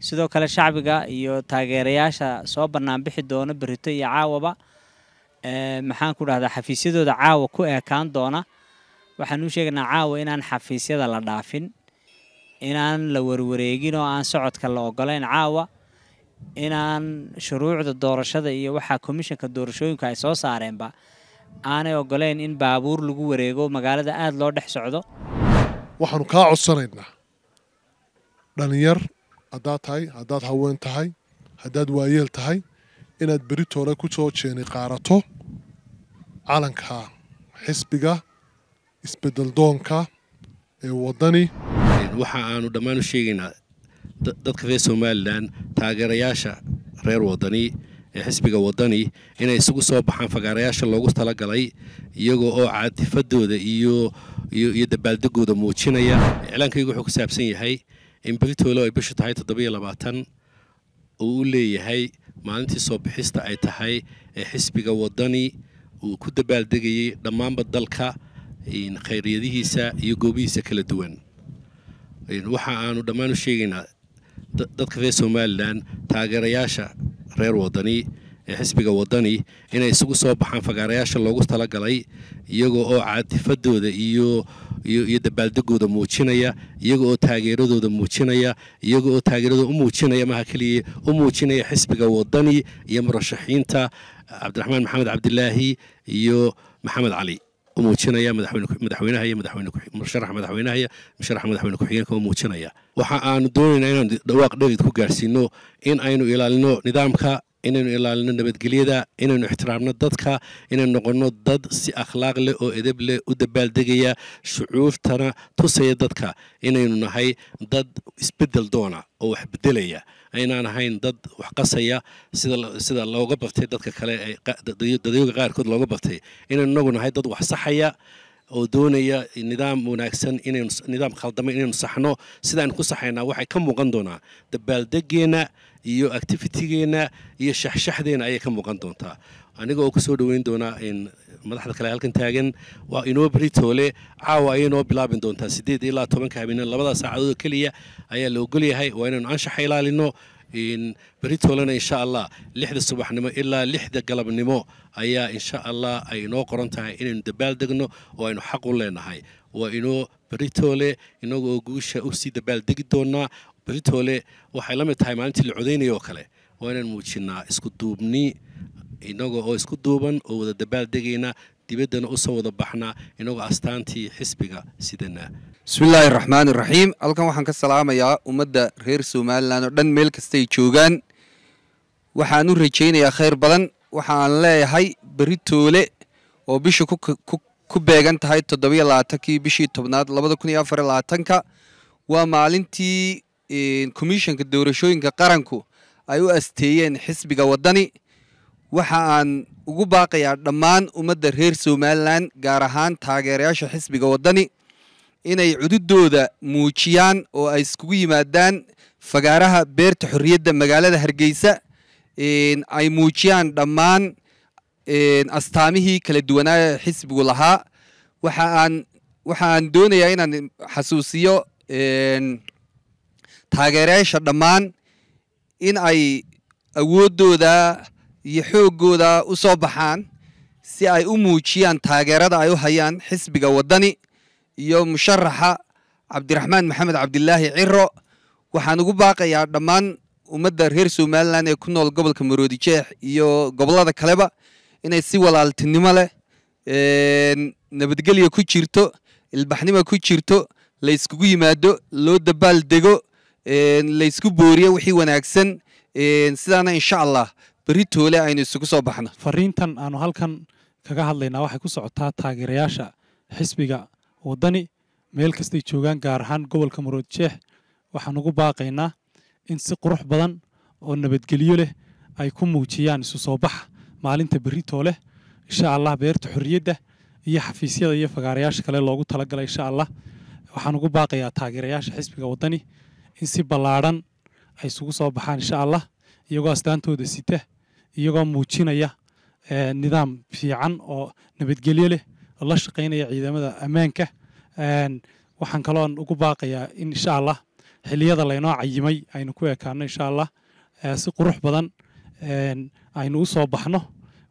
sidoo kale shacbiga iyo taageerayaasha soo banaanbixi doona berito iyo caawaba eh, maxaan ku dhahdaa xafiisyadooda caawa ku eekaan doona waxaan u sheegaynaa caawa inaan xafiisyada la dhaafin inaan la warwareegin oo aan socodka la ogoleyn caawa inaan shuruucda doorashada iyo waxaa komishanka doorashooyinku ay soo saareenba aanay ogoleyn in baabuur lagu wareego magaalada aada loo dhex socdo waxaanu kaa codsanaynaa dhalinyar haddaad tahay haddaad haween tahay haddaad waayeel tahay inaad beritoore ku soo jeeni qaarato calanka xisbiga isbedeldoonka ee waddani waxa aanu dhammaan u sheegaynaa dadka reer somalilan taageerayaasha reer wadani ee xisbiga wadani inay isugu soo baxaan fagaarayaasha loogu talagalay iyagoo oo catifadooda iyo iyo dabaaldegooda muujinaya iclaankaygu wuxuu ku saabsan yahay in beritoole ay bishu tahay toddobiyo labaatan uu u leeyahay maalintii soo bixista ay tahay ee xisbiga wadani uu ku dabaaldegayay dhammaanba dalka khayriyadihiisa iyo goobihiisa kala duwan waxa aanu dhammaan u sheegaynaa dadka reer somalilan taageerayaasha reer wadani ee xisbiga wadani inay isugu soo baxaan fagaarayaasha loogu talagalay iyagoo oo caadifadooda iyo iyo dabaaldegooda muujinaya iyaga oo taageeradooda muujinaya iyaga oo taageeradooda u muujinaya maha keliya u muujinaya xisbiga wadani iyo murashaxiinta cabdiraxmaan maxamed cabdilaahi iyo maxamed cali u muujinaya madaxweynaha iyo madaxweynemursharaxa madaxweynahaya musharaxa madaxweyne ku-xigeenka u muujinaya waxa aanu doonaynaa inaanu dhawaaq dherid ku gaadhsiino in aynu ilaalino nidaamka inaynu ilaalino nabadgelyada inaynu ixtiraamno dadka inaynu noqonno dad si akhlaaq leh oo edab leh u dabaaldegaya shucuurtana tusaya dadka inaynu nahay dad isbeddel doona oo wax bedelaya aynaan ahayn dad wax qasaya sida looga bartay dadka kale dadyoga qaarkood looga bartay inaynu inagu nahay dad wax saxaya oo doonaya nidaam wanaagsan innidaam khaldame inaynu saxno sidaaynu ku saxaynaa waxay ka muuqan doonaa dabaaldegeena iyo activitigeenna iyo shaxshaxdeena ayay ka muuqan doontaa aniga oo kusoo dhoweyn doonaa madaxda kale halkan taagan waa inoo beri caawa ayay noo bilaabin doontaa siddeed ilaa tobanka habeenna labada saacadood oo keliya ayaa la ogolyahay waa inaynu anshaxa ilaalino beritolena insha allah lixda subaxnimo ilaa lixda galabnimo ayaa insha allah ay inoo qoran tahay inaynu dabaal degno oo aynu xaq u leenahay waa inoo beritole inagoo guusha usii degi doonaa beritole waxay la mid tahay maalintii la codaynaya oo kale waa inaan muujinaa isku duubni inaga oo isku duuban oo wada dabaaldegayna dibaddana usoo wada baxnaa inagoo astaantii xisbiga sidana bismi illaahi raxmaani iraxiim halkan waxaan ka salaamayaa ummadda reer somalilan oo dhan meel kastay joogaan waxaan u rajaynayaa khayr badan waxaan leeyahay beritoole oo bisha ku beegan tahay toddobiyo labaatankii bishii tobnaad labada kun iyo afar labaatanka waa maalintii komishanka doorashooyinka qaranku ay u asteeyeen xisbiga waddani waxa aan ugu baaqayaa dhammaan ummadda reer somalilan gaar ahaan taageerayaasha xisbiga waddani inay cududooda muujiyaan oo ay iskugu yimaadaan fagaaraha beerta xorriyadda magaalada hargeysa ay muujiyaan dhammaan astaamihii kala duwanaa xisbigu lahaa waxaaan waxa aan doonayaa inaan xasuusiyo taageerayaasha dhammaan in ay awooddooda iyo xooggooda u soo baxaan si ay u muujiyaan taageerada ay u hayaan xisbiga waddani iyo musharaxa cabdiraxmaan maxamed cabdilaahi ciro waxaan ugu baaqayaa dhammaan ummadda reer somalilan ee ku nool gobolka maroodijeex iyo gobollada kaleba inay si walaaltinimo leh nabadgelya ku jirto ilbaxnima ku jirto layskugu yimaado loo dabaal dego laysku booriyo wixii wanaagsan sidaana insha allah berri aynu isugu soo baxno fariintan aanu halkan kaga hadlaynaa waxay ku socotaa taageerayaasha xisbiga wadani meel kastay joogaan gaar ahaan gobolka maroodjeex waxaan ugu baaqaynaa in si qurux badan oo nabadgelyo leh ay ku muujiyaan isu soo baxa maalinta berritoo leh insha allah beerta xorriyadda iyo xafiisyada iyo fagaarayaasha kale loogu talagala insha allah waxaan ugu baaqayaa taageerayaasha xisbiga waddani in si ballaadhan ay isugu soo baxaan insha allah iyagoo astaantooda sita iyagoo muujinaya eh, nidaam fiican oo nabadgelyo leh oo la shaqaynaya ciidamada ammaanka waxaan kaloon ugu baaqayaa in insha allah xiliyada laynoo cayimay aynu ku ekaano insha allah si qurux badan aynu usoo baxno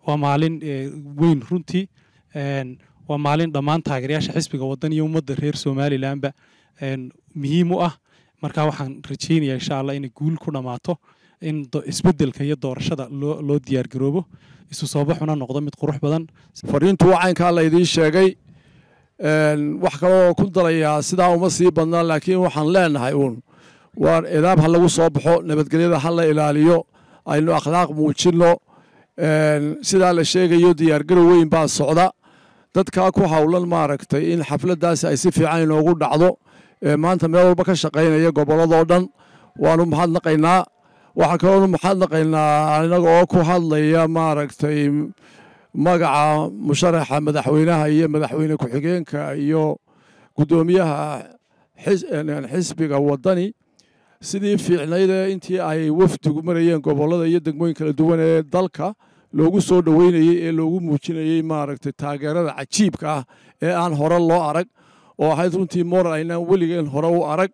waa maalin e, weyn runtii waa maalin dhammaan taageerayaasha xisbiga wadan iyo ummadda reer somalilanba muhiim u ah markaa waxaan rajaynayaa insha allah inay guul ku dhammaato in isbedelka iyo doorashada loo diyaargaroobo isu soobaxuna noqdo mid qurux badan fariintu waa caynkaa sheegay wax kaloo ku darayaa sidaa uma sii badna laakiin waxaan leenahay uun waar edaab ha lagu soo baxo nabadgelyada ha la ilaaliyo aynu akhlaaq muujinno sidaa la sheegayo diyaargaro weyn baa socda dadkaa ku howlan maaragtay in xafladdaasi ay si fiican inoogu dhacdo maanta meel walba ka shaqaynaya gobolladoo dhan waanu mahadnaqaynaa waxaa kaloonu mahadnaqaynaa anaga oo ku hadlaya maaragtay magaca musharaxa madaxweynaha iyo madaxweyne ku-xigeenka iyo guddoomiyaha xisbiga waddani sidii fiicnayde intii ay wafdigu marayeen gobollada iyo degmooyin kala duwan ee dalka loogu soo dhoweynayey ee loogu muujinayey maaragtay taageerada cajiibka ah ee aan hore loo arag oo ahayd runtii moral aynaan weligeen hore u arag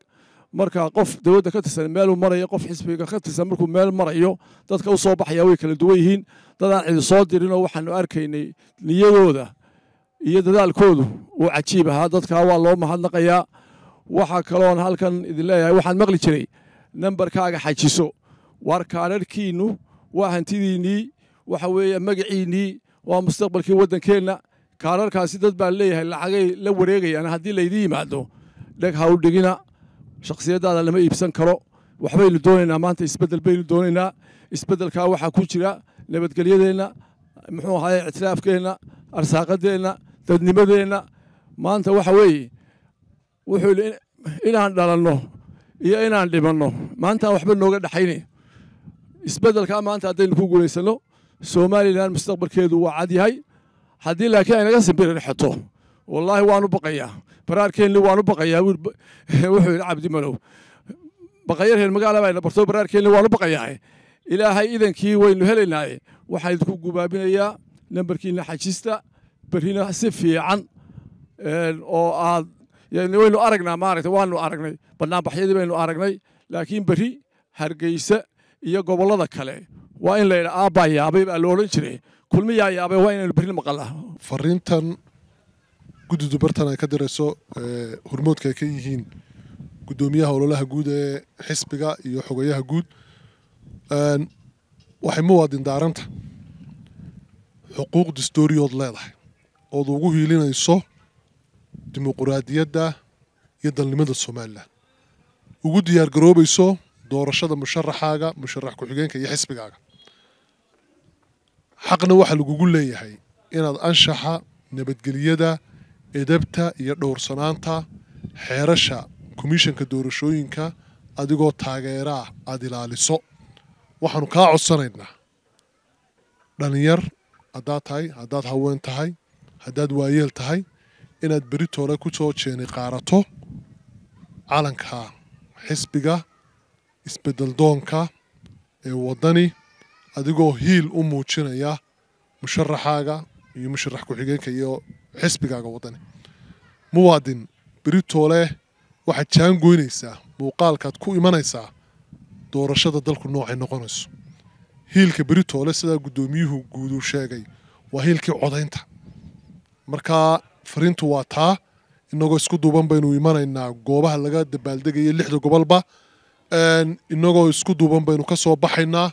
marka qof dowladda ka tirsan meeluu marayo qof xisbiga ka tirsan markuu meel marayo dadka u baxaya way kala duwan yihiin dadaan cidi soo dirinoo waxaanu arkaynay niyadooda iyo dadaalkoodu uu cajiib ahaa dadkaa waa loo mahadnaqayaa waxaa kaloon halkan idin leeyahay waxaan maqli jiray nambarkaaga xajiso waar kaararhkiinnu waa hantidiinnii waxa weeye magaciinnii waa mustaqbalkii waddankeenna kaararkaasi dad baan leeyahay lacagay la wareegayaan haddii laydi yimaado dheg ha u dhigina shaksiyadaada lama iibsan karo waxbaynu doonaynaa maanta isbedel baynu doonaynaa isbedelkaa waxaa ku jira nabadgelyadeenna muxuu ahaye ictiraafkeenna arsaaqadeenna dadnimadeenna maanta waxa weeye wuxuu yidhi inaan dhalanno iyo inaan dhimanno maantaan waxba nooga dhaxayne isbedelkaa maanta haddaynu ku guulaysanno somalilan mustaqbalkeedu waa cadyahay haddii laakiin aynaga simbirirxato wallaahi waanu baqayaa baraarkeenni waanu baqayaa wuxuu yidhi cabdi malow baqayo reer magaala bayna baraarkeenni waanu baqayaa ilaahay idankii waynu helaynaaye waxaa idinku gubaabinayaa nambarkiina xajista berina si fiican oo aad waynu aragnaa maaragta waanu aragnay bannaanbaxyadii baynu aragnay laakiin berri hargeysa iyo gobollada kale waa in laydha aabbaa yaabay baa lo odhan jiray kulmiyaa yaabay waa inaynu berri maqalaa fariintan guddi dubartan ay ka dirayso eh, hormoodka ay ka yihiin gudoomiyaha ololaha guud ee xisbiga iyo xogayaha guud waxay muwaadin daaranta xuquuq distooriyood leedahay ood ugu hiilinayso dimuquraadiyadda iyo dalnimada somalilan ugu diyaargaroobayso doorashada musharaxaaga musharax ku-xigeenka iyo xisbigaaga xaqna waxaa lagugu leeyahay inaad anshaxa nabadgelyada edabta iyo dhowrsanaanta xeerasha komishanka doorashooyinka adigoo taageera aad ilaaliso waxaanu kaa codsanaynaa dhalinyar haddaad tahay haddaad haween tahay haddaad waayeel tahay inaad beritoole ku soo jeeni qaarato calanka xisbiga isbedeldoonka ee waddani adigoo hiil u muujinaya musharaxaaga iyo musharax ku-xigeenka iyo xisbigaaga waddani muwaadin berito waxaad jaangoynaysaa muuqaalkaad ku imanaysaa doorashada dalku noocay noqonayso hiilka beritoole sidaa guddoomiyuhu guudu sheegay waa hiilkii codaynta markaa farintu waa taa inagoo isku duuban baynu imanaynaa goobaha laga dabaaldegaya lixda gobolba inagoo isku duuban baynu ka soo baxaynaa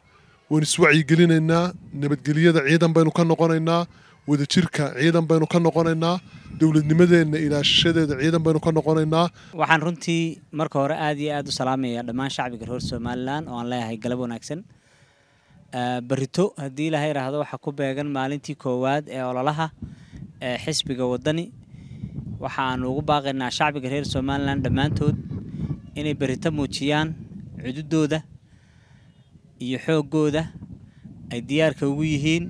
waan iswacyigelinaynaa nabadgelyada ciidan baynu ka noqonaynaa wadajirka ciidan baynu ka noqonaynaa dowladnimadeenna ilaashadeeda ciidan baynu ka noqonaynaa waxaan runtii marka hore aada iyo aada u salaamayaa dhammaan shacbiga reer somalilan oo aan leeyahay galab wanaagsan barito haddii ilaahay idhaahdo waxaa ku beegan maalintii koowaad ee ololaha ee xisbiga wadani waxa aanu ugu baaqaynaa shacbiga reer somalilan dhammaantood inay berito muujiyaan cududooda iyo xooggooda ay diyaarka ugu yihiin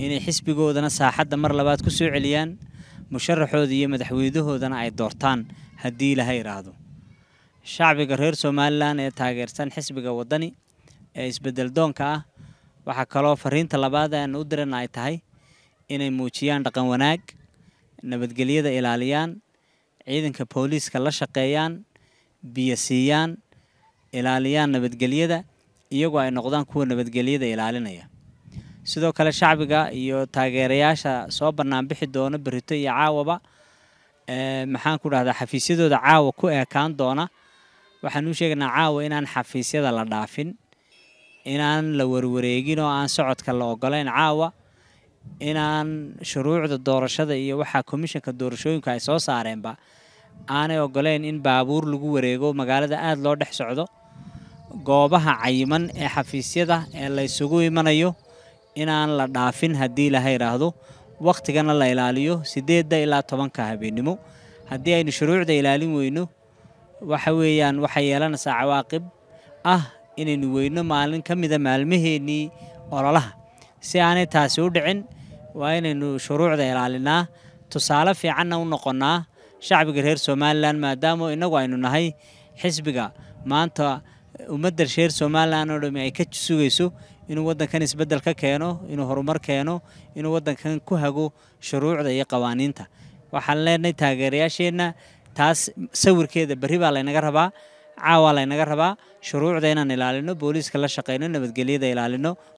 inay xisbigoodana saaxadda mar labaad ku soo celiyaan musharaxooda iyo madaxweynahoodana ay doortaan haddii laha idhaahdo shacbiga reer somalilan ee taageersan xisbiga waddani ee isbedel doonka ah waxaa kaloo fariinta labaad aan u diran ay tahay inay muujiyaan dhaqan wanaag nabadgelyada ilaaliyaan ciidanka booliiska la shaqeeyaan biyo siiyaan ilaaliyaan nabadgelyada iyagoo ay noqdaan kuwa nabadgelyada ilaalinaya sidoo kale shacbiga iyo taageerayaasha soo banaanbixi doona berito iyo caawaba maxaan ku dhahdaa xafiisyadooda caawa ku eekaan doona waxaan u sheegaynaa caawa inaan xafiisyada la dhaafin inaan la warwareegin oo aan socodka la ogoleyn caawa inaan shuruucda doorashada iyo waxaa komishanka doorashooyinku ay soo saareenba aanay ogoleyn in baabuur lagu wareego magaalada aada loo dhex socdo goobaha cayiman ee xafiisyada ee la ysugu imanayo inaan la dhaafin haddii ilaahay idhaahdo wakhtigana la ilaaliyo siddeedda ilaa tobanka habeennimo haddii aynu shuruucda ilaalin weyno waxa weeyaan waxay yeelanaysaa cawaaqib ah inaynu weyno maalin ka mida maalmaheennii ololaha si aanay taasi u dhicin waa inaynu shuruucda ilaalinaa tusaale fiicanna u noqonnaa shacbiga reer somalilan maadaama inagu aynu nahay xisbiga maanta ummadda reer somalilan oo dhami ay ka sugayso inuu waddankan isbeddel ka keeno inuu horumar keeno inuu waddankan ku hago shuruucda iyo qawaaniinta waxaan leenahay taageerayaasheenna taas sawirkeeda berri baa laynaga rabaa caawaa laynaga rabaa shuruucda inaan ilaalino booliiska la shaqayno nabadgelyada ilaalino